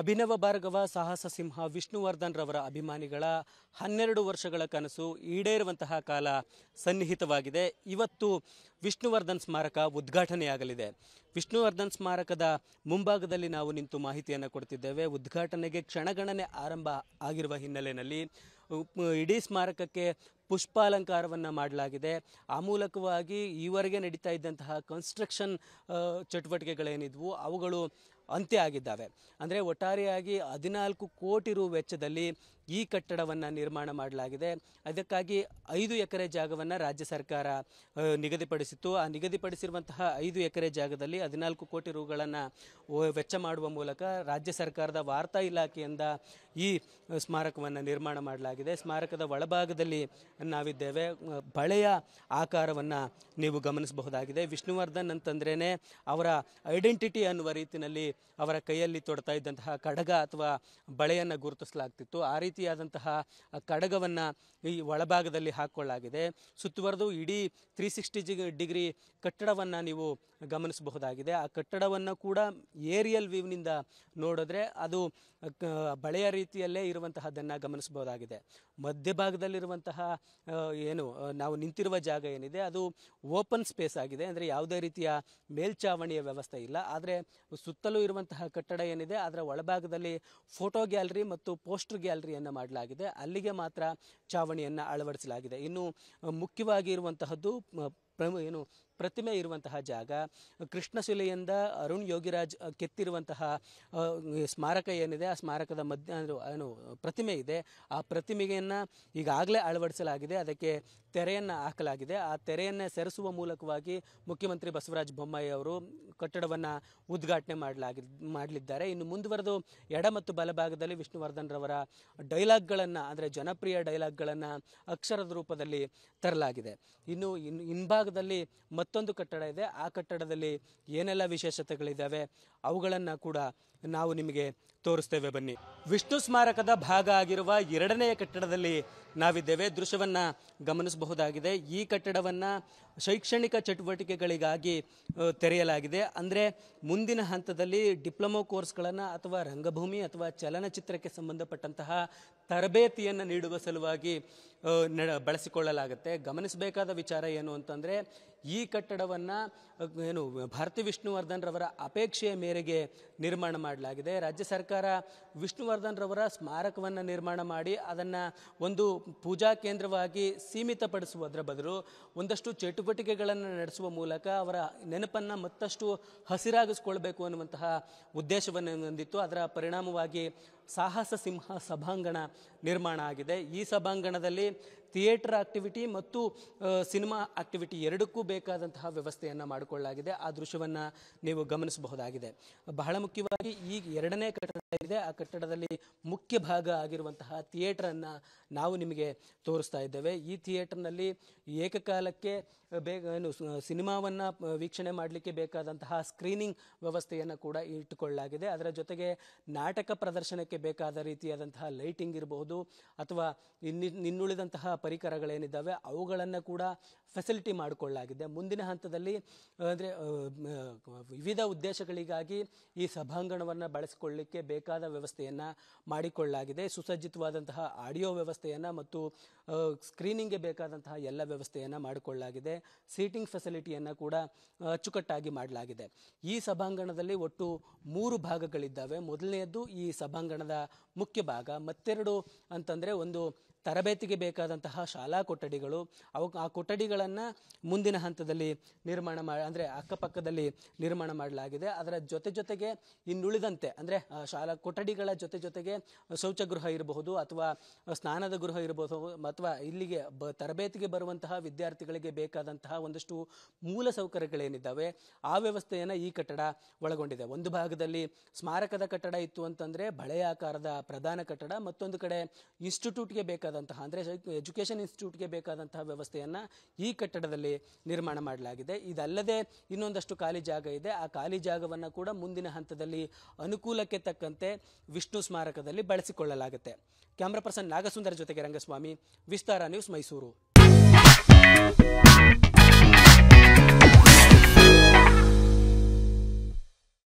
ಅಭಿನವ ಭಾರ್ಗವ ಸಾಹಸ ಸಿಂಹ ವಿಷ್ಣುವರ್ಧನ್ ರವರ ಅಭಿಮಾನಿಗಳ ಹನ್ನೆರಡು ವರ್ಷಗಳ ಕನಸು ಈಡೇರುವಂತಹ ಕಾಲ ಸನ್ನಿಹಿತವಾಗಿದೆ ಇವತ್ತು ವಿಷ್ಣುವರ್ಧನ್ ಸ್ಮಾರಕ ಉದ್ಘಾಟನೆಯಾಗಲಿದೆ ವಿಷ್ಣುವರ್ಧನ್ ಸ್ಮಾರಕದ ಮುಂಭಾಗದಲ್ಲಿ ನಾವು ನಿಂತು ಮಾಹಿತಿಯನ್ನು ಕೊಡ್ತಿದ್ದೇವೆ ಉದ್ಘಾಟನೆಗೆ ಕ್ಷಣಗಣನೆ ಆರಂಭ ಆಗಿರುವ ಹಿನ್ನೆಲೆಯಲ್ಲಿ ಇಡೀ ಸ್ಮಾರಕಕ್ಕೆ ಪುಷ್ಪಾಲಂಕಾರವನ್ನು ಮಾಡಲಾಗಿದೆ ಆ ಮೂಲಕವಾಗಿ ಈವರೆಗೆ ನಡೀತಾ ಇದ್ದಂತಹ ಕನ್ಸ್ಟ್ರಕ್ಷನ್ ಚಟುವಟಿಕೆಗಳೇನಿದ್ವು ಅವುಗಳು ಅಂತ್ಯ ಆಗಿದ್ದಾವೆ ಅಂದರೆ ಒಟ್ಟಾರೆಯಾಗಿ ಹದಿನಾಲ್ಕು ಕೋಟಿ ರು ವೆಚ್ಚದಲ್ಲಿ ಈ ಕಟ್ಟಡವನ್ನು ನಿರ್ಮಾಣ ಮಾಡಲಾಗಿದೆ ಅದಕ್ಕಾಗಿ ಐದು ಎಕರೆ ಜಾಗವನ್ನು ರಾಜ್ಯ ಸರ್ಕಾರ ನಿಗದಿಪಡಿಸಿತ್ತು ಆ ನಿಗದಿಪಡಿಸಿರುವಂತಹ ಐದು ಎಕರೆ ಜಾಗದಲ್ಲಿ ಹದಿನಾಲ್ಕು ಕೋಟಿ ರುಗಳನ್ನು ವೆಚ್ಚ ಮಾಡುವ ಮೂಲಕ ರಾಜ್ಯ ಸರ್ಕಾರದ ವಾರ್ತಾ ಇಲಾಖೆಯಿಂದ ಈ ಸ್ಮಾರಕವನ್ನು ನಿರ್ಮಾಣ ಮಾಡಲಾಗಿದೆ ಸ್ಮಾರಕದ ಒಳಭಾಗದಲ್ಲಿ ನಾವಿದ್ದೇವೆ ಬಳೆಯ ಆಕಾರವನ್ನು ನೀವು ಗಮನಿಸಬಹುದಾಗಿದೆ ವಿಷ್ಣುವರ್ಧನ್ ಅಂತಂದ್ರೇ ಅವರ ಐಡೆಂಟಿಟಿ ಅನ್ನುವ ರೀತಿಯಲ್ಲಿ ಅವರ ಕೈಯಲ್ಲಿ ತೊಡ್ತಾ ಇದ್ದಂತಹ ಕಡಗ ಅಥವಾ ಬಳೆಯನ್ನು ಗುರುತಿಸಲಾಗ್ತಿತ್ತು ಆ ರೀತಿ ರೀತಿಯಾದಂತಹ ಕಡಗವನ್ನು ಈ ಒಳಭಾಗದಲ್ಲಿ ಹಾಕ್ಕೊಳ್ಳಲಾಗಿದೆ ಸುತ್ತುವರೆದು ಇಡೀ ತ್ರೀ ಸಿಕ್ಸ್ಟಿ ಜಿ ಡಿಗ್ರಿ ಕಟ್ಟಡವನ್ನು ನೀವು ಗಮನಿಸಬಹುದಾಗಿದೆ ಆ ಕಟ್ಟಡವನ್ನು ಕೂಡ ಏರಿಯಲ್ ವ್ಯೂನಿಂದ ನೋಡಿದ್ರೆ ಅದು ಬಳೆಯ ರೀತಿಯಲ್ಲೇ ಇರುವಂತಹದ್ದನ್ನು ಗಮನಿಸಬಹುದಾಗಿದೆ ಮಧ್ಯಭಾಗದಲ್ಲಿರುವಂತಹ ಏನು ನಾವು ನಿಂತಿರುವ ಜಾಗ ಏನಿದೆ ಅದು ಓಪನ್ ಸ್ಪೇಸ್ ಆಗಿದೆ ಅಂದರೆ ಯಾವುದೇ ರೀತಿಯ ಮೇಲ್ಚಾವಣಿಯ ವ್ಯವಸ್ಥೆ ಇಲ್ಲ ಆದರೆ ಸುತ್ತಲೂ ಇರುವಂತಹ ಕಟ್ಟಡ ಏನಿದೆ ಅದರ ಒಳಭಾಗದಲ್ಲಿ ಫೋಟೋ ಗ್ಯಾಲರಿ ಮತ್ತು ಪೋಸ್ಟರ್ ಗ್ಯಾಲರಿಯನ್ನು ಮಾಡಲಾಗಿದೆ ಅಲ್ಲಿಗೆ ಮಾತ್ರ ಚಾವಣಿಯನ್ನು ಅಳವಡಿಸಲಾಗಿದೆ ಇನ್ನು ಮುಖ್ಯವಾಗಿ ಇರುವಂತಹದ್ದು ಏನು ಪ್ರತಿಮೆ ಇರುವಂತಹ ಜಾಗ ಕೃಷ್ಣಶಿಲೆಯಿಂದ ಅರುಣ್ ಯೋಗಿರಾಜ್ ಕೆತ್ತಿರುವಂತಹ ಸ್ಮಾರಕ ಏನಿದೆ ಆ ಸ್ಮಾರಕದ ಮಧ್ಯ ಏನು ಪ್ರತಿಮೆ ಇದೆ ಆ ಪ್ರತಿಮೆಯನ್ನು ಈಗಾಗಲೇ ಅಳವಡಿಸಲಾಗಿದೆ ಅದಕ್ಕೆ ತೆರೆಯನ್ನು ಹಾಕಲಾಗಿದೆ ಆ ತೆರೆಯನ್ನು ಸೆರೆಸುವ ಮೂಲಕವಾಗಿ ಮುಖ್ಯಮಂತ್ರಿ ಬಸವರಾಜ ಬೊಮ್ಮಾಯಿ ಅವರು ಕಟ್ಟಡವನ್ನು ಉದ್ಘಾಟನೆ ಮಾಡಲಾಗಿ ಮಾಡಲಿದ್ದಾರೆ ಇನ್ನು ಮುಂದುವರೆದು ಎಡ ಮತ್ತು ಬಲಭಾಗದಲ್ಲಿ ವಿಷ್ಣುವರ್ಧನ್ ರವರ ಡೈಲಾಗ್ಗಳನ್ನು ಅಂದರೆ ಜನಪ್ರಿಯ ಡೈಲಾಗ್ಗಳನ್ನು ಅಕ್ಷರದ ರೂಪದಲ್ಲಿ ತರಲಾಗಿದೆ ಇನ್ನು ಇನ್ ಹಿಂಭಾಗದಲ್ಲಿ ಮತ್ತೊಂದು ಕಟ್ಟಡ ಇದೆ ಆ ಕಟ್ಟಡದಲ್ಲಿ ಏನೆಲ್ಲ ವಿಶೇಷತೆಗಳಿದ್ದಾವೆ ಅವುಗಳನ್ನು ಕೂಡ ನಾವು ನಿಮಗೆ ತೋರಿಸ್ತೇವೆ ಬನ್ನಿ ವಿಷ್ಣು ಸ್ಮಾರಕದ ಭಾಗ ಆಗಿರುವ ಎರಡನೆಯ ಕಟ್ಟಡದಲ್ಲಿ ನಾವಿದ್ದೇವೆ ದೃಶ್ಯವನ್ನ ಗಮನಿಸಬಹುದಾಗಿದೆ ಈ ಕಟ್ಟಡವನ್ನ ಶೈಕ್ಷಣಿಕ ಚಟುವಟಿಕೆಗಳಿಗಾಗಿ ತೆರೆಯಲಾಗಿದೆ ಅಂದರೆ ಮುಂದಿನ ಹಂತದಲ್ಲಿ ಡಿಪ್ಲೊಮೊ ಕೋರ್ಸ್ಗಳನ್ನು ಅಥವಾ ರಂಗಭೂಮಿ ಅಥವಾ ಚಲನಚಿತ್ರಕ್ಕೆ ಸಂಬಂಧಪಟ್ಟಂತಹ ತರಬೇತಿಯನ್ನು ನೀಡುವ ಸಲುವಾಗಿ ಬಳಸಿಕೊಳ್ಳಲಾಗುತ್ತೆ ಗಮನಿಸಬೇಕಾದ ವಿಚಾರ ಏನು ಅಂತಂದರೆ ಈ ಕಟ್ಟಡವನ್ನು ಏನು ಭಾರತಿ ವಿಷ್ಣುವರ್ಧನ್ ರವರ ಅಪೇಕ್ಷೆಯ ಮೇರೆಗೆ ನಿರ್ಮಾಣ ಮಾಡಲಾಗಿದೆ ರಾಜ್ಯ ಸರ್ಕಾರ ವಿಷ್ಣುವರ್ಧನ್ ರವರ ಸ್ಮಾರಕವನ್ನು ನಿರ್ಮಾಣ ಮಾಡಿ ಅದನ್ನು ಒಂದು ಪೂಜಾ ಕೇಂದ್ರವಾಗಿ ಸೀಮಿತಪಡಿಸುವುದರ ಬದಲು ಒಂದಷ್ಟು ಚಟುವಟಿಕೆಗಳನ್ನು ನಡೆಸುವ ಮೂಲಕ ಅವರ ನೆನಪನ್ನು ಮತ್ತಷ್ಟು ಹಸಿರಾಗಿಸ್ಕೊಳ್ಬೇಕು ಅನ್ನುವಂತಹ ಉದ್ದೇಶವನ್ನು ಹೊಂದಿತ್ತು ಅದರ ಪರಿಣಾಮವಾಗಿ ಸಾಹಸ ಸಿಂಹ ಸಭಾಂಗಣ ನಿರ್ಮಾಣ ಆಗಿದೆ ಈ ಸಭಾಂಗಣದಲ್ಲಿ ಥಿಯೇಟರ್ ಆಕ್ಟಿವಿಟಿ ಮತ್ತು ಸಿನಿಮಾ ಆಕ್ಟಿವಿಟಿ ಎರಡಕ್ಕೂ ಬೇಕಾದಂತಹ ವ್ಯವಸ್ಥೆಯನ್ನು ಮಾಡಿಕೊಳ್ಳಲಾಗಿದೆ ಆ ದೃಶ್ಯವನ್ನು ನೀವು ಗಮನಿಸಬಹುದಾಗಿದೆ ಬಹಳ ಮುಖ್ಯವಾಗಿ ಈ ಎರಡನೇ ಕಟ್ಟಡ ಇದೆ ಆ ಕಟ್ಟಡದಲ್ಲಿ ಮುಖ್ಯ ಭಾಗ ಆಗಿರುವಂತಹ ಥಿಯೇಟರನ್ನು ನಾವು ನಿಮಗೆ ತೋರಿಸ್ತಾ ಇದ್ದೇವೆ ಈ ಥಿಯೇಟರ್ನಲ್ಲಿ ಏಕಕಾಲಕ್ಕೆ ಬೇಗ ಏನು ಸಿನಿಮಾವನ್ನು ವೀಕ್ಷಣೆ ಮಾಡಲಿಕ್ಕೆ ಬೇಕಾದಂತಹ ಸ್ಕ್ರೀನಿಂಗ್ ವ್ಯವಸ್ಥೆಯನ್ನು ಕೂಡ ಇಟ್ಟುಕೊಳ್ಳಲಾಗಿದೆ ಅದರ ಜೊತೆಗೆ ನಾಟಕ ಪ್ರದರ್ಶನಕ್ಕೆ ಬೇಕಾದ ರೀತಿಯಾದಂತಹ ಲೈಟಿಂಗ್ ಇರಬಹುದು ಅಥವಾ ಇನ್ನಿ ಇನ್ನುಳಿದಂತಹ ಪರಿಕರಗಳೇನಿದ್ದಾವೆ ಅವುಗಳನ್ನು ಕೂಡ ಫೆಸಿಲಿಟಿ ಮಾಡಿಕೊಳ್ಳಲಾಗಿದೆ ಮುಂದಿನ ಹಂತದಲ್ಲಿ ಅಂದರೆ ವಿವಿಧ ಉದ್ದೇಶಗಳಿಗಾಗಿ ಈ ಸಭಾಂಗಣವನ್ನು ಬಳಸಿಕೊಳ್ಳಲಿಕ್ಕೆ ಬೇಕಾದ ವ್ಯವಸ್ಥೆಯನ್ನು ಮಾಡಿಕೊಳ್ಳಲಾಗಿದೆ ಸುಸಜ್ಜಿತವಾದಂತಹ ಆಡಿಯೋ ವ್ಯವಸ್ಥೆಯನ್ನು ಮತ್ತು ಸ್ಕ್ರೀನಿಂಗ್ಗೆ ಬೇಕಾದಂತಹ ಎಲ್ಲ ವ್ಯವಸ್ಥೆಯನ್ನು ಮಾಡಿಕೊಳ್ಳಲಾಗಿದೆ ಸೀಟಿಂಗ್ ಫೆಸಿಲಿಟಿಯನ್ನು ಕೂಡ ಅಚ್ಚುಕಟ್ಟಾಗಿ ಮಾಡಲಾಗಿದೆ ಈ ಸಭಾಂಗಣದಲ್ಲಿ ಒಟ್ಟು ಮೂರು ಭಾಗಗಳಿದ್ದಾವೆ ಮೊದಲನೆಯದ್ದು ಈ ಸಭಾಂಗಣದ ಮುಖ್ಯ ಭಾಗ ಮತ್ತೆರಡು ಅಂತಂದರೆ ಒಂದು ತರಬೇತಿಗೆ ಬೇಕಾದಂತಹ ಶಾಲಾ ಕೊಠಡಿಗಳು ಅವು ಆ ಕೊಠಡಿಗಳನ್ನು ಮುಂದಿನ ಹಂತದಲ್ಲಿ ನಿರ್ಮಾಣ ಮಾ ಅಂದರೆ ಅಕ್ಕಪಕ್ಕದಲ್ಲಿ ನಿರ್ಮಾಣ ಮಾಡಲಾಗಿದೆ ಅದರ ಜೊತೆ ಜೊತೆಗೆ ಇನ್ನುಳಿದಂತೆ ಅಂದರೆ ಶಾಲಾ ಕೊಠಡಿಗಳ ಜೊತೆ ಜೊತೆಗೆ ಶೌಚಗೃಹ ಇರಬಹುದು ಅಥವಾ ಸ್ನಾನದ ಗೃಹ ಇರಬಹುದು ಅಥವಾ ಇಲ್ಲಿಗೆ ಬ ತರಬೇತಿಗೆ ಬರುವಂತಹ ವಿದ್ಯಾರ್ಥಿಗಳಿಗೆ ಬೇಕಾದಂತಹ ಒಂದಷ್ಟು ಮೂಲ ಸೌಕರ್ಯಗಳೇನಿದ್ದಾವೆ ಆ ವ್ಯವಸ್ಥೆಯನ್ನು ಈ ಕಟ್ಟಡ ಒಳಗೊಂಡಿದೆ ಒಂದು ಭಾಗದಲ್ಲಿ ಸ್ಮಾರಕದ ಕಟ್ಟಡ ಇತ್ತು ಅಂತಂದರೆ ಬಳೆಯ ಆಕಾರದ ಪ್ರಧಾನ ಕಟ್ಟಡ ಮತ್ತೊಂದು ಕಡೆ ಇನ್ಸ್ಟಿಟ್ಯೂಟ್ಗೆ ಬೇಕಾದ ಬೇಕಾದಂತಹ ಅಂದರೆ ಎಜುಕೇಷನ್ ಇನ್ಸ್ಟಿಟ್ಯೂಟ್ಗೆ ಬೇಕಾದಂತಹ ವ್ಯವಸ್ಥೆಯನ್ನು ಈ ಕಟ್ಟಡದಲ್ಲಿ ನಿರ್ಮಾಣ ಮಾಡಲಾಗಿದೆ ಇದಲ್ಲದೆ ಇನ್ನೊಂದಷ್ಟು ಖಾಲಿ ಜಾಗ ಇದೆ ಆ ಖಾಲಿ ಜಾಗವನ್ನು ಕೂಡ ಮುಂದಿನ ಹಂತದಲ್ಲಿ ಅನುಕೂಲಕ್ಕೆ ತಕ್ಕಂತೆ ವಿಷ್ಣು ಸ್ಮಾರಕದಲ್ಲಿ ಬಳಸಿಕೊಳ್ಳಲಾಗುತ್ತೆ ಕ್ಯಾಮ್ರಾ ಪರ್ಸನ್ ನಾಗಸುಂದರ ಜೊತೆಗೆ ರಂಗಸ್ವಾಮಿ ವಿಸ್ತಾರ ನ್ಯೂಸ್ ಮೈಸೂರು